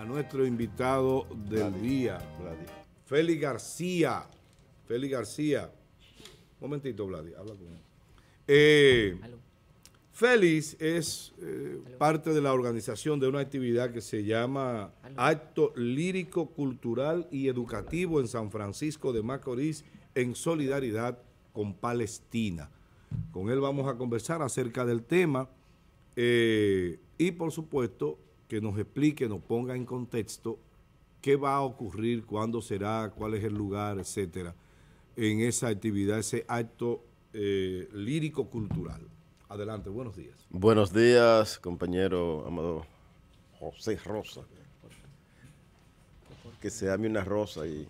a nuestro invitado del día, Gladys. Félix García. Félix García. Momentito, Vladi, habla con él. Eh, Félix es eh, parte de la organización de una actividad que se llama Acto Lírico, Cultural y Educativo en San Francisco de Macorís en solidaridad con Palestina. Con él vamos a conversar acerca del tema eh, y, por supuesto, que nos explique, nos ponga en contexto qué va a ocurrir, cuándo será, cuál es el lugar, etcétera, en esa actividad, ese acto eh, lírico-cultural. Adelante, buenos días. Buenos días, compañero Amado José Rosa. Que se ame una rosa y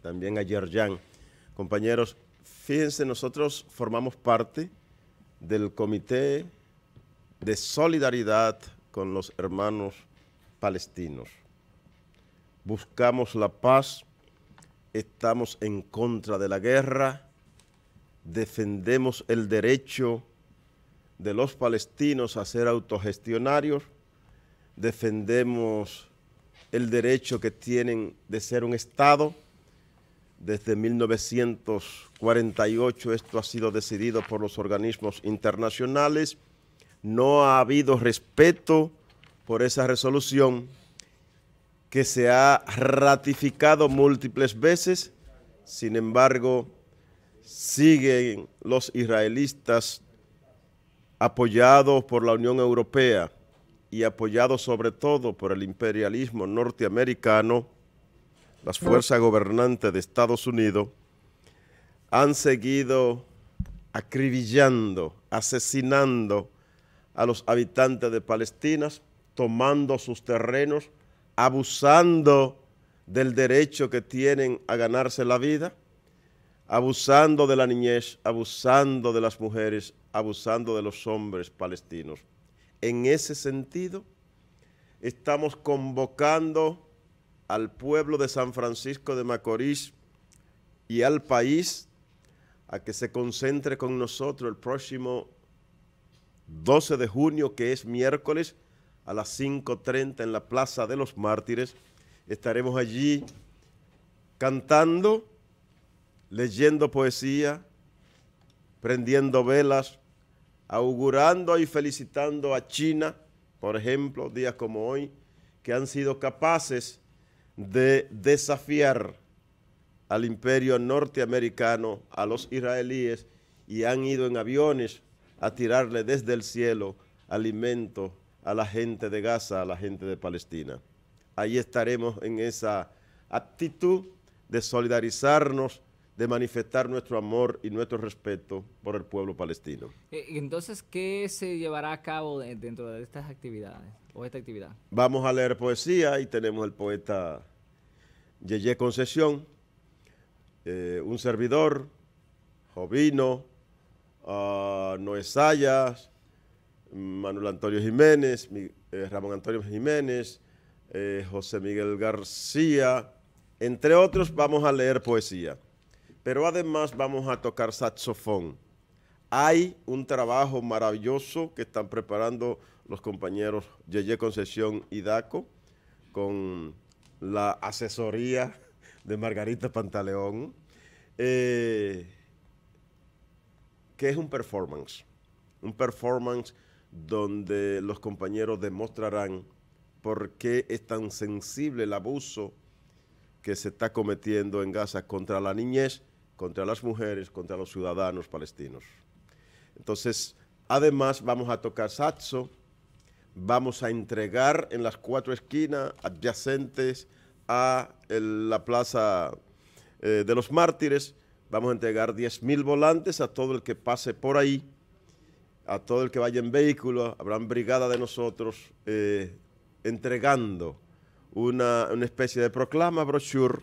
también a Yerjan. Compañeros, fíjense, nosotros formamos parte del Comité de Solidaridad con los hermanos palestinos. Buscamos la paz, estamos en contra de la guerra, defendemos el derecho de los palestinos a ser autogestionarios, defendemos el derecho que tienen de ser un Estado. Desde 1948 esto ha sido decidido por los organismos internacionales. No ha habido respeto por esa resolución que se ha ratificado múltiples veces, sin embargo, siguen los israelistas apoyados por la Unión Europea y apoyados sobre todo por el imperialismo norteamericano, las fuerzas gobernantes de Estados Unidos, han seguido acribillando, asesinando a los habitantes de Palestina tomando sus terrenos, abusando del derecho que tienen a ganarse la vida, abusando de la niñez, abusando de las mujeres, abusando de los hombres palestinos. En ese sentido, estamos convocando al pueblo de San Francisco de Macorís y al país a que se concentre con nosotros el próximo 12 de junio, que es miércoles, a las 5.30 en la Plaza de los Mártires. Estaremos allí cantando, leyendo poesía, prendiendo velas, augurando y felicitando a China, por ejemplo, días como hoy, que han sido capaces de desafiar al imperio norteamericano, a los israelíes, y han ido en aviones a tirarle desde el cielo alimento a la gente de Gaza, a la gente de Palestina. Ahí estaremos en esa actitud de solidarizarnos, de manifestar nuestro amor y nuestro respeto por el pueblo palestino. Eh, entonces, ¿qué se llevará a cabo dentro de estas actividades o esta actividad? Vamos a leer poesía y tenemos el poeta Yeye Concesión, eh, un servidor, Jovino, ah, Noesayas. Manuel Antonio Jiménez, eh, Ramón Antonio Jiménez, eh, José Miguel García, entre otros vamos a leer poesía. Pero además vamos a tocar saxofón. Hay un trabajo maravilloso que están preparando los compañeros Yeye Concesión y Daco con la asesoría de Margarita Pantaleón, eh, que es un performance, un performance donde los compañeros demostrarán por qué es tan sensible el abuso que se está cometiendo en Gaza contra la niñez, contra las mujeres, contra los ciudadanos palestinos. Entonces, además vamos a tocar saxo, vamos a entregar en las cuatro esquinas adyacentes a la Plaza eh, de los Mártires, vamos a entregar 10.000 volantes a todo el que pase por ahí a todo el que vaya en vehículo, habrán brigada de nosotros eh, entregando una, especie de proclama, brochure,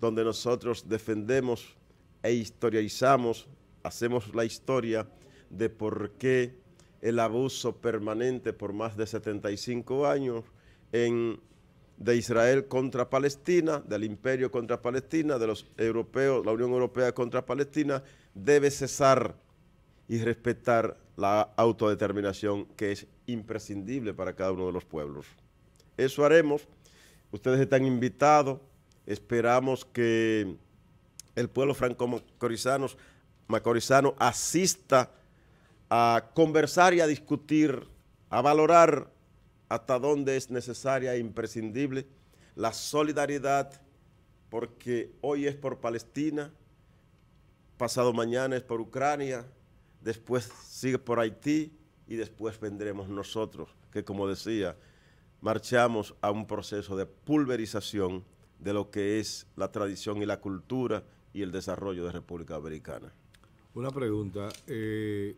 donde nosotros defendemos e historializamos, hacemos la historia de por qué el abuso permanente por más de 75 años en, de Israel contra Palestina, del imperio contra Palestina, de los europeos, la Unión Europea contra Palestina, debe cesar y respetar la autodeterminación que es imprescindible para cada uno de los pueblos. Eso haremos. Ustedes están invitados. Esperamos que el pueblo franco-macorizano macorizano asista a conversar y a discutir, a valorar hasta dónde es necesaria e imprescindible la solidaridad, porque hoy es por Palestina, pasado mañana es por Ucrania, después sigue por Haití y después vendremos nosotros, que como decía, marchamos a un proceso de pulverización de lo que es la tradición y la cultura y el desarrollo de República Americana. Una pregunta, eh,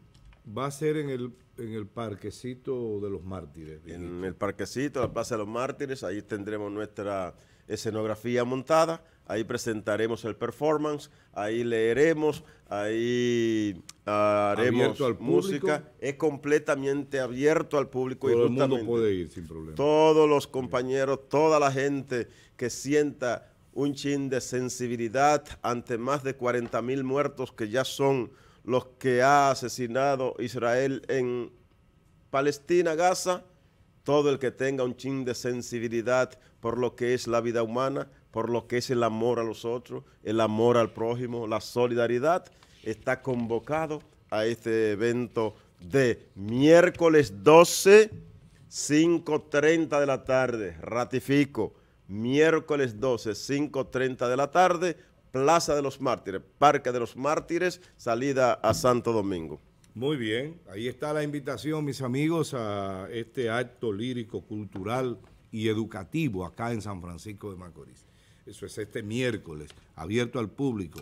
¿va a ser en el, Parquecito de los Mártires? En el Parquecito, la Plaza de los Mártires, ahí tendremos nuestra escenografía montada ahí presentaremos el performance, ahí leeremos, ahí haremos música. Es completamente abierto al público. y el puede ir sin problema. Todos los compañeros, toda la gente que sienta un chin de sensibilidad ante más de 40 mil muertos que ya son los que ha asesinado Israel en Palestina, Gaza, todo el que tenga un chin de sensibilidad por lo que es la vida humana, por lo que es el amor a los otros, el amor al prójimo, la solidaridad, está convocado a este evento de miércoles 12, 5.30 de la tarde. Ratifico, miércoles 12, 5.30 de la tarde, Plaza de los Mártires, Parque de los Mártires, salida a Santo Domingo. Muy bien, ahí está la invitación, mis amigos, a este acto lírico, cultural y educativo acá en San Francisco de Macorís. Eso es este miércoles, abierto al público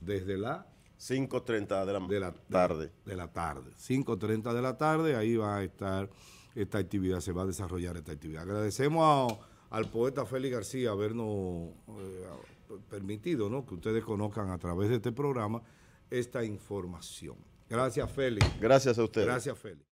desde la... 5.30 de la, de la tarde. De, la tarde. 5.30 de la tarde, ahí va a estar esta actividad, se va a desarrollar esta actividad. Agradecemos al poeta Félix García habernos eh, permitido ¿no? que ustedes conozcan a través de este programa esta información. Gracias, Félix. Gracias a usted. Gracias, Félix.